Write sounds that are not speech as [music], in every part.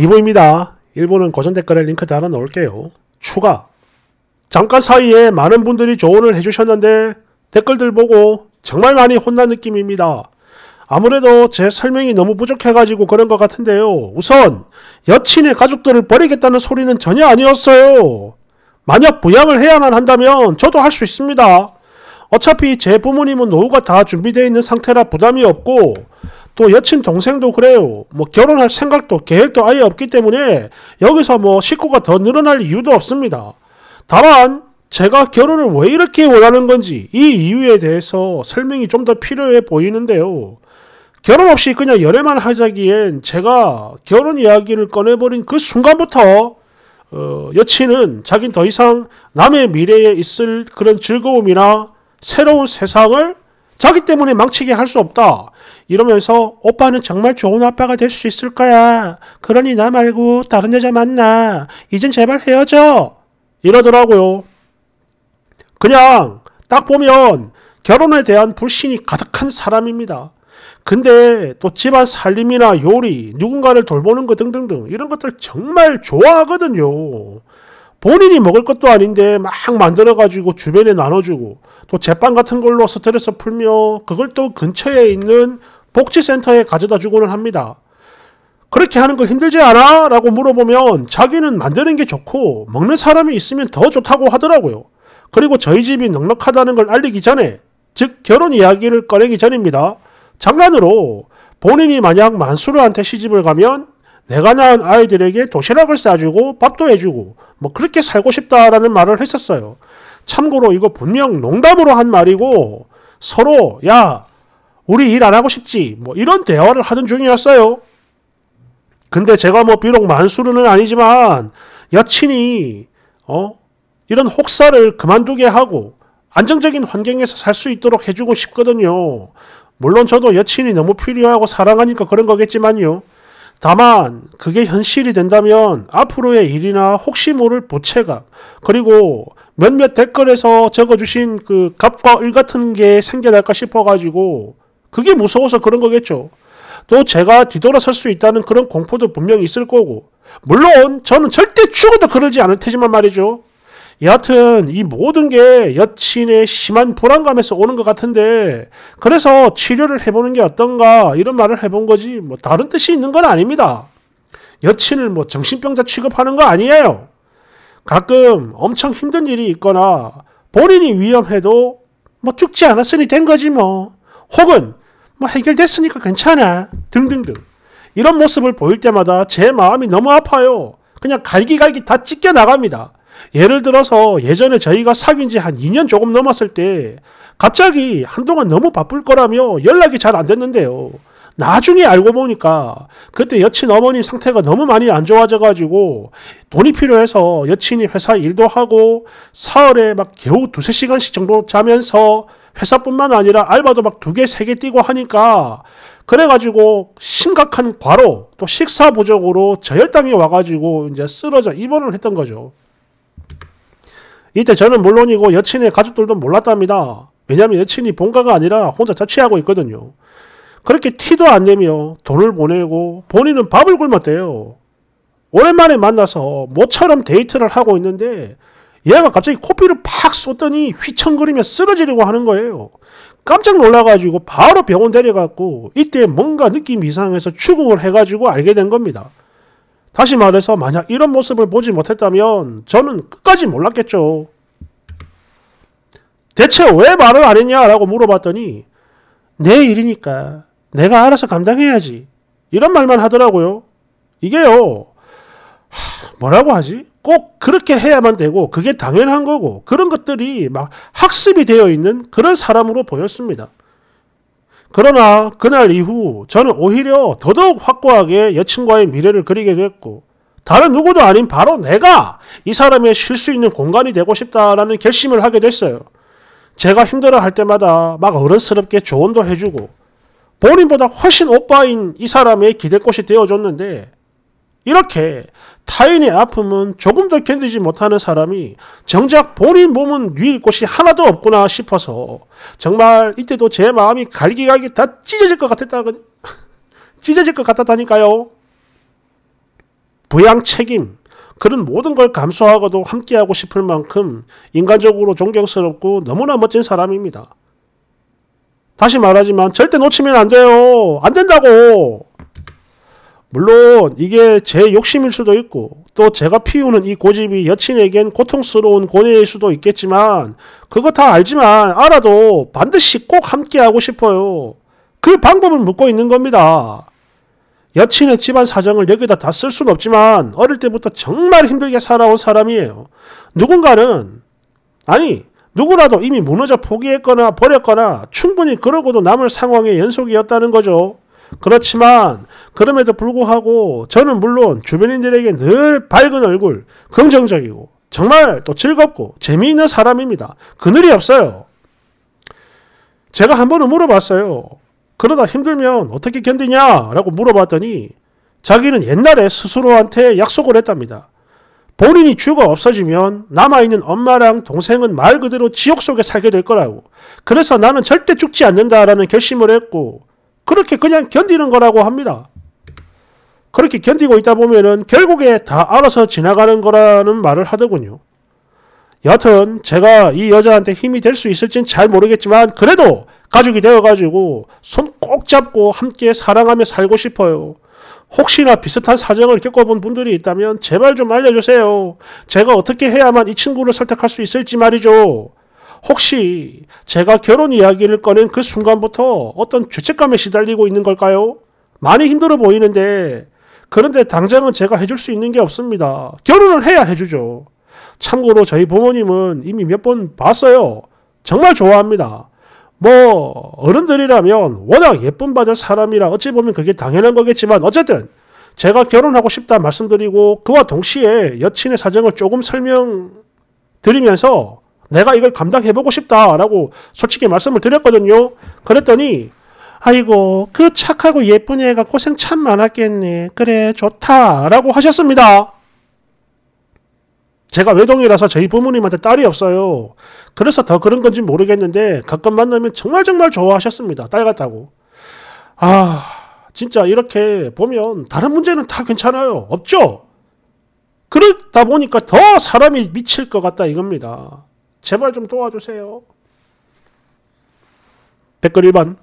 이보입니다. 일본은 고전 댓글에 링크 달아 놓을게요 추가 잠깐 사이에 많은 분들이 조언을 해주셨는데 댓글들 보고 정말 많이 혼난 느낌입니다. 아무래도 제 설명이 너무 부족해가지고 그런 것 같은데요. 우선 여친의 가족들을 버리겠다는 소리는 전혀 아니었어요. 만약 부양을 해야만 한다면 저도 할 수 있습니다. 어차피 제 부모님은 노후가 다 준비되어 있는 상태라 부담이 없고 또 여친 동생도 그래요. 뭐 결혼할 생각도 계획도 아예 없기 때문에 여기서 뭐 식구가 더 늘어날 이유도 없습니다. 다만 제가 결혼을 왜 이렇게 원하는 건지 이 이유에 대해서 설명이 좀 더 필요해 보이는데요. 결혼 없이 그냥 연애만 하자기엔 제가 결혼 이야기를 꺼내버린 그 순간부터 어, 여친은 자긴 더 이상 남의 미래에 있을 그런 즐거움이나 새로운 세상을 자기 때문에 망치게 할 수 없다. 이러면서 오빠는 정말 좋은 아빠가 될 수 있을 거야. 그러니 나 말고 다른 여자 만나. 이젠 제발 헤어져. 이러더라고요. 그냥 딱 보면 결혼에 대한 불신이 가득한 사람입니다. 근데 또 집안 살림이나 요리, 누군가를 돌보는 것 등등등 이런 것들 정말 좋아하거든요. 본인이 먹을 것도 아닌데 막 만들어가지고 주변에 나눠주고 또 제빵 같은 걸로 스트레스 풀며 그걸 또 근처에 있는 복지센터에 가져다 주고는 합니다. 그렇게 하는 거 힘들지 않아? 라고 물어보면 자기는 만드는 게 좋고 먹는 사람이 있으면 더 좋다고 하더라고요. 그리고 저희 집이 넉넉하다는 걸 알리기 전에 즉 결혼 이야기를 꺼내기 전입니다. 장난으로 본인이 만약 만수르한테 시집을 가면 내가 낳은 아이들에게 도시락을 싸주고 밥도 해주고 뭐 그렇게 살고 싶다라는 말을 했었어요. 참고로 이거 분명 농담으로 한 말이고 서로 야 우리 일 안 하고 싶지 뭐 이런 대화를 하던 중이었어요. 근데 제가 뭐 비록 만수르는 아니지만 여친이 어 이런 혹사를 그만두게 하고 안정적인 환경에서 살 수 있도록 해주고 싶거든요. 물론 저도 여친이 너무 필요하고 사랑하니까 그런 거겠지만요. 다만 그게 현실이 된다면 앞으로의 일이나 혹시 모를 보채가 그리고 몇몇 댓글에서 적어주신 그값과을 같은 게 생겨날까 싶어가지고 그게 무서워서 그런 거겠죠. 또 제가 뒤돌아설 수 있다는 그런 공포도 분명히 있을 거고 물론 저는 절대 죽어도 그러지 않을 테지만 말이죠. 여하튼 이 모든 게 여친의 심한 불안감에서 오는 것 같은데 그래서 치료를 해보는 게 어떤가 이런 말을 해본 거지 뭐 다른 뜻이 있는 건 아닙니다. 여친을 뭐 정신병자 취급하는 거 아니에요. 가끔 엄청 힘든 일이 있거나 본인이 위험해도 뭐 죽지 않았으니 된 거지 뭐 혹은 뭐 해결됐으니까 괜찮아 등등등 이런 모습을 보일 때마다 제 마음이 너무 아파요. 그냥 갈기갈기 다 찢겨 나갑니다. 예를 들어서 예전에 저희가 사귄 지 한 2년 조금 넘었을 때 갑자기 한동안 너무 바쁠 거라며 연락이 잘 안 됐는데요. 나중에 알고 보니까 그때 여친 어머니 상태가 너무 많이 안 좋아져가지고 돈이 필요해서 여친이 회사 일도 하고 사흘에 막 겨우 두세 시간씩 정도 자면서 회사뿐만 아니라 알바도 막 두 개, 세 개 뛰고 하니까 그래가지고 심각한 과로 또 식사 부족으로 저혈당이 와가지고 이제 쓰러져 입원을 했던 거죠. 이때 저는 물론이고 여친의 가족들도 몰랐답니다. 왜냐하면 여친이 본가가 아니라 혼자 자취하고 있거든요. 그렇게 티도 안 내며 돈을 보내고 본인은 밥을 굶었대요. 오랜만에 만나서 모처럼 데이트를 하고 있는데 얘가 갑자기 코피를 팍 쏟더니 휘청거리며 쓰러지려고 하는 거예요. 깜짝 놀라가지고 바로 병원 데려갔고 이때 뭔가 느낌이 이상해서 추궁을 해가지고 알게 된 겁니다. 다시 말해서 만약 이런 모습을 보지 못했다면 저는 끝까지 몰랐겠죠. 대체 왜 말을 안 했냐라고 물어봤더니 내 일이니까 내가 알아서 감당해야지 이런 말만 하더라고요. 이게요. 하, 뭐라고 하지? 꼭 그렇게 해야만 되고 그게 당연한 거고 그런 것들이 막 학습이 되어 있는 그런 사람으로 보였습니다. 그러나 그날 이후 저는 오히려 더더욱 확고하게 여친과의 미래를 그리게 됐고 다른 누구도 아닌 바로 내가 이 사람의 쉴 수 있는 공간이 되고 싶다라는 결심을 하게 됐어요. 제가 힘들어 할 때마다 막 어른스럽게 조언도 해주고 본인보다 훨씬 오빠인 이 사람의 기댈 곳이 되어줬는데 이렇게 타인의 아픔은 조금도 견디지 못하는 사람이 정작 본인 몸은 누일 곳이 하나도 없구나 싶어서 정말 이때도 제 마음이 갈기갈기 다 찢어질 것 같았다 [laughs] 찢어질 것 같았다니까요. 부양 책임 그런 모든 걸 감수하고도 함께하고 싶을 만큼 인간적으로 존경스럽고 너무나 멋진 사람입니다. 다시 말하지만 절대 놓치면 안 돼요. 안 된다고. 물론 이게 제 욕심일 수도 있고 또 제가 피우는 이 고집이 여친에겐 고통스러운 고뇌일 수도 있겠지만 그거 다 알지만 알아도 반드시 꼭 함께하고 싶어요. 그 방법을 묻고 있는 겁니다. 여친의 집안 사정을 여기다 다 쓸 수는 없지만 어릴 때부터 정말 힘들게 살아온 사람이에요. 누군가는 아니 누구라도 이미 무너져 포기했거나 버렸거나 충분히 그러고도 남을 상황의 연속이었다는 거죠. 그렇지만 그럼에도 불구하고 저는 물론 주변인들에게 늘 밝은 얼굴, 긍정적이고 정말 또 즐겁고 재미있는 사람입니다. 그늘이 없어요. 제가 한 번은 물어봤어요. 그러다 힘들면 어떻게 견디냐? 라고 물어봤더니 자기는 옛날에 스스로한테 약속을 했답니다. 본인이 죽어 없어지면 남아있는 엄마랑 동생은 말 그대로 지옥 속에 살게 될 거라고. 그래서 나는 절대 죽지 않는다라는 결심을 했고, 그렇게 그냥 견디는 거라고 합니다. 그렇게 견디고 있다 보면은 결국에 다 알아서 지나가는 거라는 말을 하더군요. 여하튼 제가 이 여자한테 힘이 될 수 있을진 잘 모르겠지만 그래도 가족이 되어가지고 손 꼭 잡고 함께 사랑하며 살고 싶어요. 혹시나 비슷한 사정을 겪어본 분들이 있다면 제발 좀 알려주세요. 제가 어떻게 해야만 이 친구를 설득할 수 있을지 말이죠. 혹시 제가 결혼 이야기를 꺼낸 그 순간부터 어떤 죄책감에 시달리고 있는 걸까요? 많이 힘들어 보이는데 그런데 당장은 제가 해줄 수 있는 게 없습니다. 결혼을 해야 해주죠. 참고로 저희 부모님은 이미 몇 번 봤어요. 정말 좋아합니다. 뭐 어른들이라면 워낙 예쁨 받을 사람이라 어찌 보면 그게 당연한 거겠지만 어쨌든 제가 결혼하고 싶다 말씀드리고 그와 동시에 여친의 사정을 조금 설명드리면서 내가 이걸 감당해보고 싶다라고 솔직히 말씀을 드렸거든요. 그랬더니 아이고 그 착하고 예쁜 애가 고생 참 많았겠네. 그래 좋다라고 하셨습니다. 제가 외동이라서 저희 부모님한테 딸이 없어요. 그래서 더 그런 건지 모르겠는데 가끔 만나면 정말 정말 좋아하셨습니다. 딸 같다고. 아 진짜 이렇게 보면 다른 문제는 다 괜찮아요. 없죠? 그렇다 보니까 더 사람이 미칠 것 같다 이겁니다. 제발 좀 도와주세요. 댓글 1번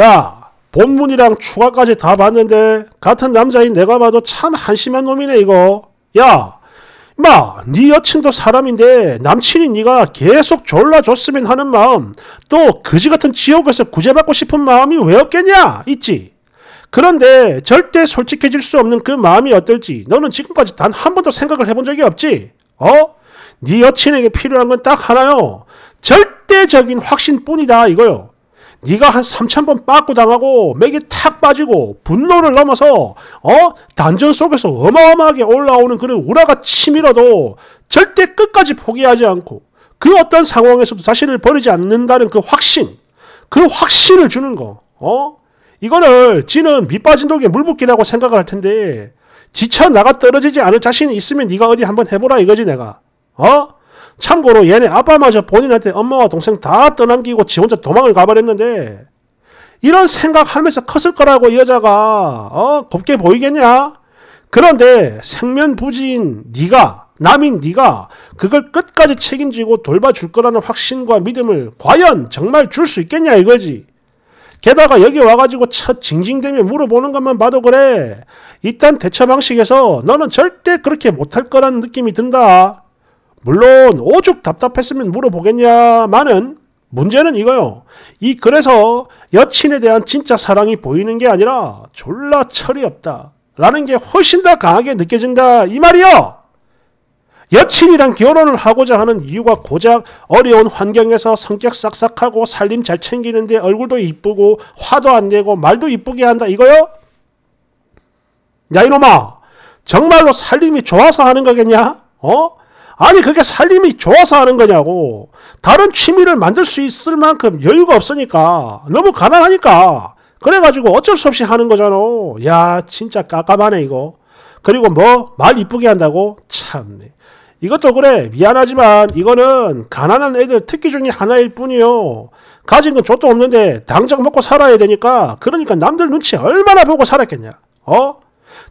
야 본문이랑 추가까지 다 봤는데 같은 남자인 내가 봐도 참 한심한 놈이네 이거 야 마, 네 여친도 사람인데 남친인 네가 계속 졸라줬으면 하는 마음 또 그지같은 지옥에서 구제받고 싶은 마음이 왜 없겠냐 있지 그런데 절대 솔직해질 수 없는 그 마음이 어떨지 너는 지금까지 단 한 번도 생각을 해본 적이 없지 어? 네 여친에게 필요한 건 딱 하나요. 절대적인 확신뿐이다 이거요. 네가 한 3천 번 빠꾸 당하고 맥이 탁 빠지고 분노를 넘어서 어 단전 속에서 어마어마하게 올라오는 그런 우라가 치밀어도 절대 끝까지 포기하지 않고 그 어떤 상황에서도 자신을 버리지 않는다는 그 확신 그 확신을 주는 거어 이거를 지는 밑빠진 독에 물 붓기라고 생각을 할 텐데 지쳐 나가 떨어지지 않을 자신이 있으면 네가 어디 한번 해보라 이거지 내가 어? 참고로 얘네 아빠마저 본인한테 엄마와 동생 다떠넘기고지 혼자 도망을 가버렸는데 이런 생각하면서 컸을 거라고 여자가 어? 곱게 보이겠냐? 그런데 생면부지인 네가 남인 네가 그걸 끝까지 책임지고 돌봐줄 거라는 확신과 믿음을 과연 정말 줄 수 있겠냐 이거지. 게다가 여기 와가지고 첫 징징대며 물어보는 것만 봐도 그래. 일단 대처 방식에서 너는 절대 그렇게 못할 거라는 느낌이 든다. 물론 오죽 답답했으면 물어보겠냐마는 문제는 이거요. 이 그래서 여친에 대한 진짜 사랑이 보이는 게 아니라 졸라 철이 없다. 라는 게 훨씬 더 강하게 느껴진다. 이 말이요. 여친이랑 결혼을 하고자 하는 이유가 고작 어려운 환경에서 성격 싹싹하고 살림 잘 챙기는데 얼굴도 이쁘고 화도 안 내고 말도 이쁘게 한다 이거요? 야 이놈아 정말로 살림이 좋아서 하는 거겠냐? 어? 아니 그게 살림이 좋아서 하는 거냐고 다른 취미를 만들 수 있을 만큼 여유가 없으니까 너무 가난하니까 그래가지고 어쩔 수 없이 하는 거잖아 야 진짜 깝깝하네 이거 그리고 뭐 말 이쁘게 한다고 참 이것도 그래 미안하지만 이거는 가난한 애들 특기 중에 하나일 뿐이요 가진 건 족도 없는데 당장 먹고 살아야 되니까 그러니까 남들 눈치 얼마나 보고 살았겠냐 어?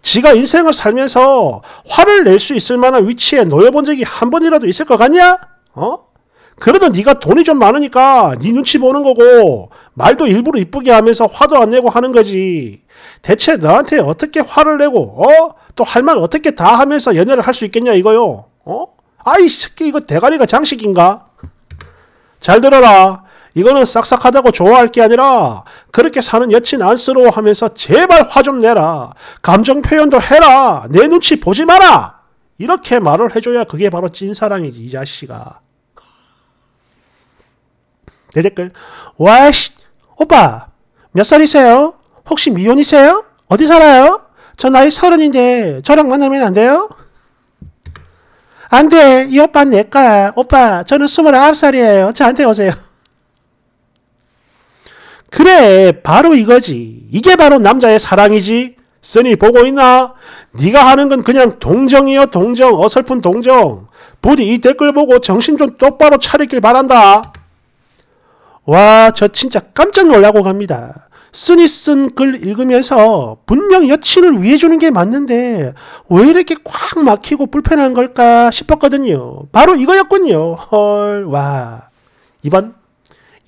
지가 인생을 살면서 화를 낼 수 있을 만한 위치에 놓여본 적이 한 번이라도 있을 것 같냐? 어? 그래도 네가 돈이 좀 많으니까 네 눈치 보는 거고 말도 일부러 이쁘게 하면서 화도 안 내고 하는 거지. 대체 너한테 어떻게 화를 내고 어? 또 할 말 어떻게 다 하면서 연애를 할 수 있겠냐 이거요. 어? 아이 새끼 이거 대가리가 장식인가? 잘 들어라. 이거는 싹싹하다고 좋아할 게 아니라 그렇게 사는 여친 안쓰러워하면서 제발 화 좀 내라. 감정 표현도 해라. 내 눈치 보지 마라. 이렇게 말을 해줘야 그게 바로 찐사랑이지 이 자식아. 내 댓글 와씨 오빠 몇 살이세요? 혹시 미혼이세요? 어디 살아요? 저 나이 서른인데 저랑 만나면 안 돼요? 안 돼. 이 오빠는 내 거야. 오빠, 저는 29살이에요. 저한테 오세요. 그래 바로 이거지. 이게 바로 남자의 사랑이지. 쓰니 보고 있나? 네가 하는 건 그냥 동정이요 동정 어설픈 동정. 부디 이 댓글 보고 정신 좀 똑바로 차리길 바란다. 와저 진짜 깜짝 놀라고 갑니다. 쓰니 쓴 글 읽으면서 분명 여친을 위해 주는 게 맞는데 왜 이렇게 꽉 막히고 불편한 걸까 싶었거든요. 바로 이거였군요. 헐, 와. 이번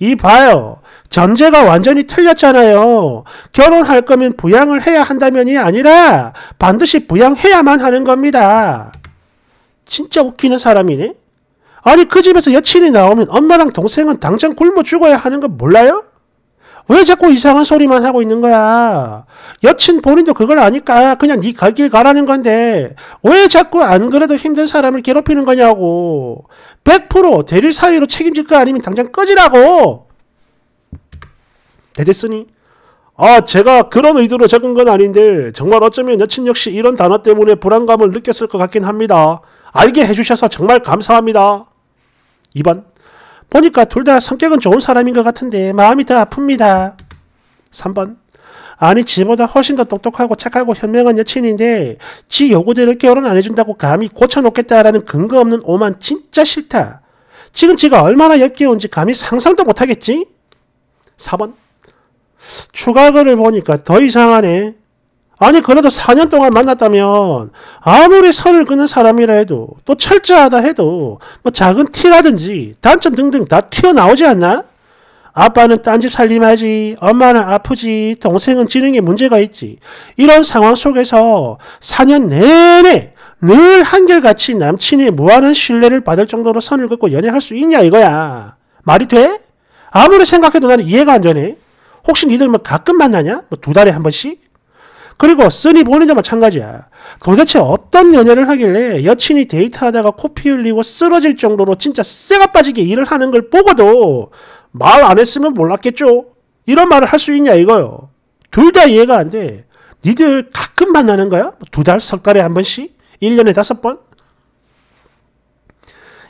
이 봐요. 전제가 완전히 틀렸잖아요. 결혼할 거면 부양을 해야 한다면이 아니라 반드시 부양해야만 하는 겁니다. 진짜 웃기는 사람이네. 아니 그 집에서 여친이 나오면 엄마랑 동생은 당장 굶어 죽어야 하는 거 몰라요? 왜 자꾸 이상한 소리만 하고 있는 거야? 여친 본인도 그걸 아니까 그냥 네갈길 가라는 건데 왜 자꾸 안 그래도 힘든 사람을 괴롭히는 거냐고. 100% 대리 사위로 책임질 거 아니면 당장 꺼지라고. 대대쓰니? 아, 제가 그런 의도로 적은 건 아닌데 정말 어쩌면 여친 역시 이런 단어 때문에 불안감을 느꼈을 것 같긴 합니다. 알게 해주셔서 정말 감사합니다. 2번 보니까 둘 다 성격은 좋은 사람인 것 같은데 마음이 더 아픕니다. 3번 아니 지보다 훨씬 더 똑똑하고 착하고 현명한 여친인데 지 요구대로 결혼 안 해준다고 감히 고쳐놓겠다라는 근거 없는 오만 진짜 싫다. 지금 지가 얼마나 역겨운지 감히 상상도 못하겠지? 4번 추가글을 보니까 더 이상하네. 아니 그래도 4년 동안 만났다면 아무리 선을 끄는 사람이라 해도 또 철저하다 해도 뭐 작은 티라든지 단점 등등 다 튀어나오지 않나? 아빠는 딴 집 살림하지, 엄마는 아프지, 동생은 지능에 문제가 있지. 이런 상황 속에서 4년 내내 늘 한결같이 남친이 무한한 신뢰를 받을 정도로 선을 긋고 연애할 수 있냐 이거야. 말이 돼? 아무리 생각해도 나는 이해가 안 되네. 혹시 니들 뭐 가끔 만나냐? 뭐두 달에 한 번씩? 그리고 쓰니 보인도 마찬가지야. 도대체 어떤 연애를 하길래 여친이 데이트하다가 코피 흘리고 쓰러질 정도로 진짜 쎄가 빠지게 일을 하는 걸 보고도 말 안 했으면 몰랐겠죠? 이런 말을 할 수 있냐 이거요. 둘 다 이해가 안 돼. 니들 가끔 만나는 거야? 두 달, 석 달에 한 번씩? 1년에 다섯 번?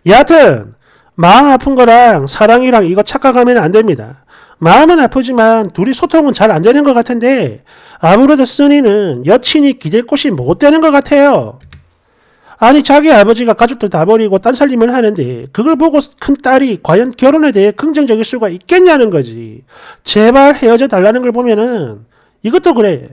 여하튼 마음 아픈 거랑 사랑이랑 이거 착각하면 안 됩니다. 마음은 아프지만 둘이 소통은 잘 안 되는 것 같은데 아무래도 쓰니는 여친이 기댈 곳이 못 되는 것 같아요. 아니 자기 아버지가 가족들 다 버리고 딴 살림을 하는데 그걸 보고 큰 딸이 과연 결혼에 대해 긍정적일 수가 있겠냐는 거지. 제발 헤어져 달라는 걸 보면은 이것도 그래.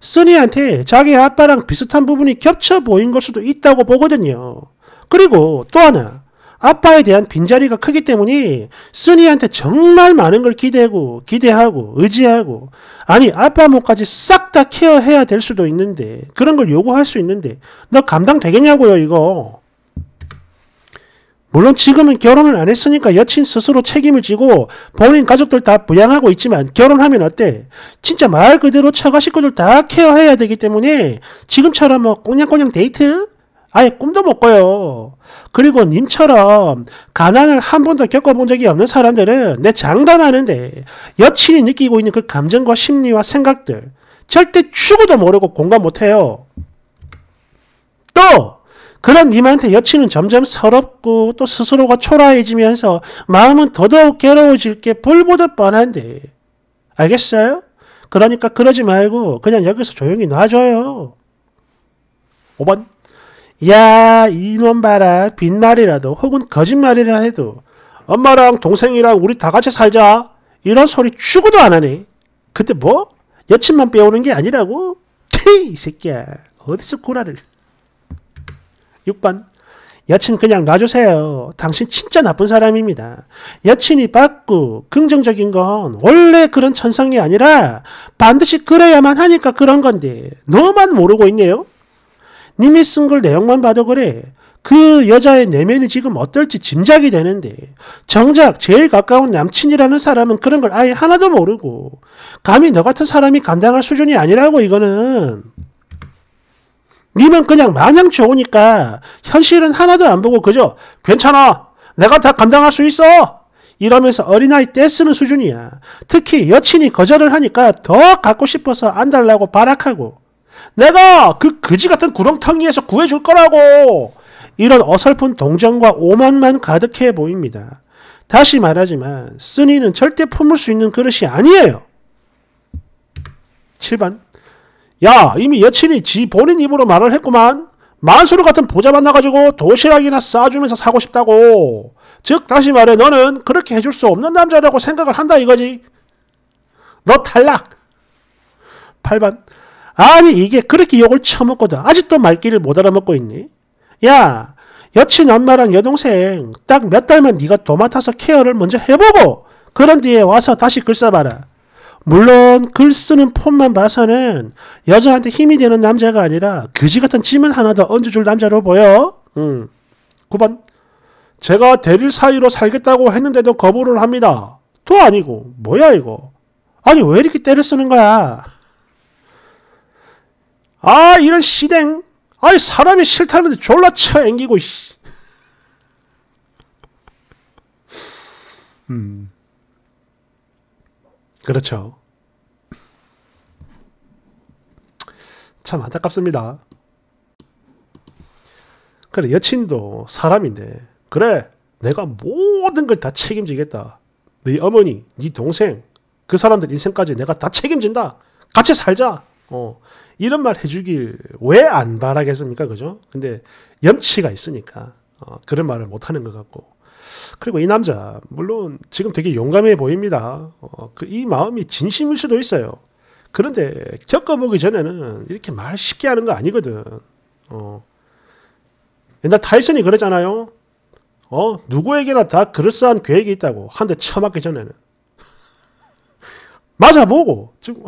쓰니한테 자기 아빠랑 비슷한 부분이 겹쳐 보인 걸 수도 있다고 보거든요. 그리고 또 하나. 아빠에 대한 빈자리가 크기 때문에 순이한테 정말 많은 걸 기대하고 기대하고 의지하고 아니 아빠 몸까지 싹 다 케어해야 될 수도 있는데 그런 걸 요구할 수 있는데 너 감당 되겠냐고요 이거 물론 지금은 결혼을 안 했으니까 여친 스스로 책임을 지고 본인 가족들 다 부양하고 있지만 결혼하면 어때? 진짜 말 그대로 처가 식구들 다 케어해야 되기 때문에 지금처럼 뭐꽁냥꽁냥 데이트? 아예 꿈도 못 꿔요. 그리고 님처럼 가난을 한 번도 겪어본 적이 없는 사람들은 내 장담하는데 여친이 느끼고 있는 그 감정과 심리와 생각들 절대 죽어도 모르고 공감 못해요. 또 그런 님한테 여친은 점점 서럽고 또 스스로가 초라해지면서 마음은 더더욱 괴로워질 게 불보듯 뻔한데 알겠어요? 그러니까 그러지 말고 그냥 여기서 조용히 놔줘요. 5번 야 이놈 봐라 빈말이라도 혹은 거짓말이라 해도 엄마랑 동생이랑 우리 다 같이 살자 이런 소리 죽어도 안 하네 그때 뭐? 여친만 빼오는 게 아니라고? 티! 이 새끼야 어디서 구라를 6번 여친 그냥 놔주세요. 당신 진짜 나쁜 사람입니다. 여친이 받고 긍정적인 건 원래 그런 천성이 아니라 반드시 그래야만 하니까 그런 건데 너만 모르고 있네요. 님이 쓴 걸 내용만 봐도 그래. 그 여자의 내면이 지금 어떨지 짐작이 되는데 정작 제일 가까운 남친이라는 사람은 그런 걸 아예 하나도 모르고 감히 너 같은 사람이 감당할 수준이 아니라고 이거는 님은 그냥 마냥 좋으니까 현실은 하나도 안 보고 그저 괜찮아 내가 다 감당할 수 있어 이러면서 어린아이 때쓰는 수준이야 특히 여친이 거절을 하니까 더 갖고 싶어서 안 달라고 발악하고 내가 그거지 같은 구렁텅이에서 구해줄 거라고! 이런 어설픈 동정과 오만만 가득해 보입니다. 다시 말하지만, 쓰니는 절대 품을 수 있는 그릇이 아니에요! 7번. 야, 이미 여친이 지 본인 입으로 말을 했구만. 만수르 같은 보자 만나가지고 도시락이나 싸주면서 사고 싶다고. 즉, 다시 말해, 너는 그렇게 해줄 수 없는 남자라고 생각을 한다 이거지. 너 탈락! 8번. 아니 이게 그렇게 욕을 처먹거든 아직도 말귀를 못 알아먹고 있니? 야 여친 엄마랑 여동생 딱 몇 달만 네가 도맡아서 케어를 먼저 해보고 그런 뒤에 와서 다시 글 써봐라. 물론 글 쓰는 폼만 봐서는 여자한테 힘이 되는 남자가 아니라 그지 같은 짐을 하나 더 얹어줄 남자로 보여. 음. 9번 제가 대릴 사이로 살겠다고 했는데도 거부를 합니다. 또 아니고 뭐야 이거. 아니 왜 이렇게 때를 쓰는 거야. 아 이런 시댕 아이 사람이 싫다는데 졸라 쳐앵기고 씨. 음. 그렇죠. 참 안타깝습니다. 그래 여친도 사람인데 그래 내가 모든 걸 다 책임지겠다. 네 어머니, 네 동생, 그 사람들 인생까지 내가 다 책임진다. 같이 살자. 어, 이런 말 해주길 왜 안 바라겠습니까? 그죠? 근데 염치가 있으니까 어, 그런 말을 못하는 것 같고 그리고 이 남자 물론 지금 되게 용감해 보입니다. 어, 그이 마음이 진심일 수도 있어요. 그런데 겪어보기 전에는 이렇게 말 쉽게 하는 거 아니거든. 어, 옛날 타이슨이 그러잖아요. 어, 누구에게나 다 그럴싸한 계획이 있다고 한 대 쳐맞기 전에는 [laughs] 맞아보고 지금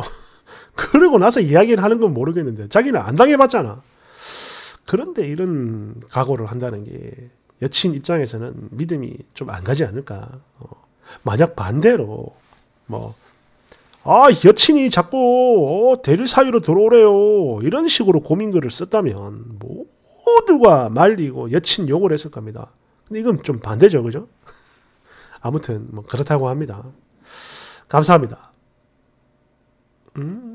그러고 나서 이야기를 하는 건 모르겠는데 자기는 안 당해봤잖아. 그런데 이런 각오를 한다는 게 여친 입장에서는 믿음이 좀 안 가지 않을까. 어. 만약 반대로 뭐 아, 여친이 자꾸 어, 대리 사유로 들어오래요. 이런 식으로 고민글을 썼다면 모두가 말리고 여친 욕을 했을 겁니다. 근데 이건 좀 반대죠, 그죠? 아무튼 뭐 그렇다고 합니다. 감사합니다. 음.